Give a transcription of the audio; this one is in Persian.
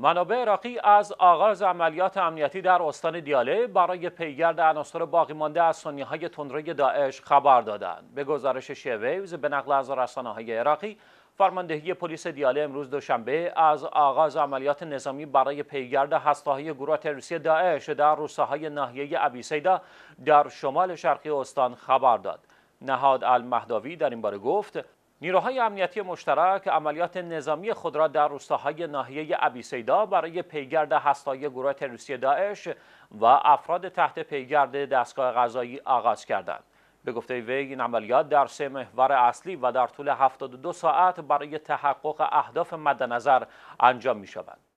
منابع عراقی از آغاز عملیات امنیتی در استان دیاله برای پیگرد عناصر باقی مانده از های تندروی داعش خبر دادند. به گزارش شیویوز به نقل از رسانه های عراقی فرماندهی پلیس دیاله امروز دوشنبه از آغاز عملیات نظامی برای پیگرد هستههای گروه تروریستی داعش در روستاهای ناحیه ابیسیدا در شمال شرقی استان خبر داد. نهاد المهداوی در این باره گفت نیروهای امنیتی مشترک عملیات نظامی خود را در روستاهای ناحیه ابیسیدا برای پیگرد هستای گروه تروریستی داعش و افراد تحت پیگرد دستگاه غذایی آغاز کردند. به گفته وی این عملیات در سه محور اصلی و در طول 72 ساعت برای تحقق اهداف مدنظر انجام می شود.